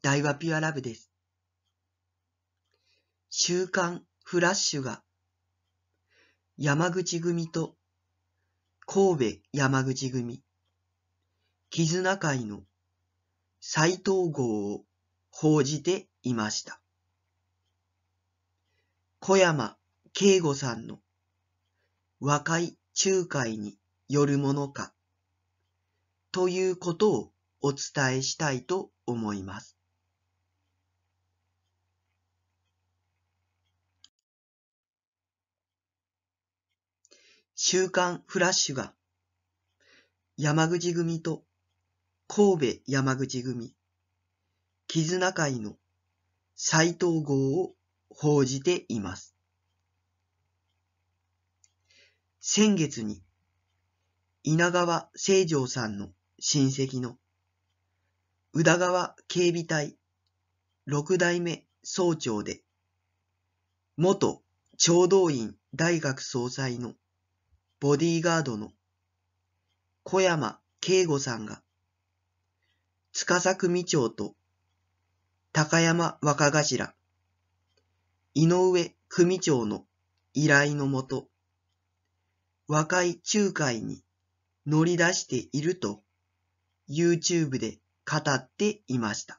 大和ピュアラブです。週刊フラッシュが山口組と神戸山口組絆会の再統合を報じていました。小山慶吾さんの和解仲介によるものかということをお伝えしたいと思います。週刊フラッシュが山口組と神戸山口組絆会の斎藤号を報じています。先月に稲川清城さんの親戚の宇田川警備隊六代目総長で元聴導院大学総裁のボディーガードの小山慶吾さんが、司組長と高山若頭、井上組長の依頼のもと、和解仲介に乗り出していると YouTube で語っていました。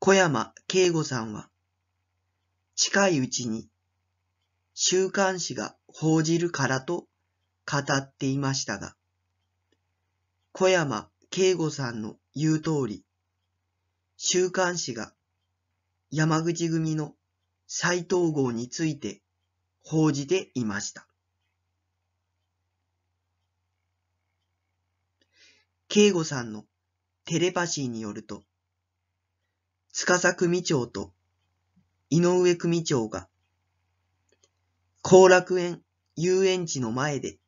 小山慶吾さんは近いうちに週刊誌が報じるからと語っていましたが、小山慶吾さんの言う通り、週刊誌が山口組の再統合について報じていました。慶吾さんのテレパシーによると、司組長と井上組長が後楽園遊園地の前で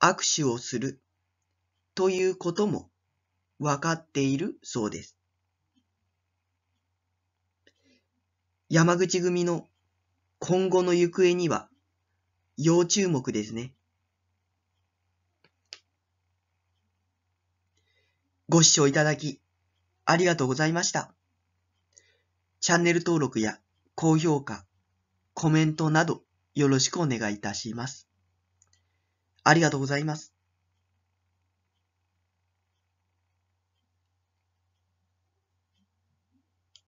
握手をするということもわかっているそうです。山口組の今後の行方には要注目ですね。ご視聴いただきありがとうございました。チャンネル登録や高評価、コメントなどよろしくお願いいたします。ありがとうございます。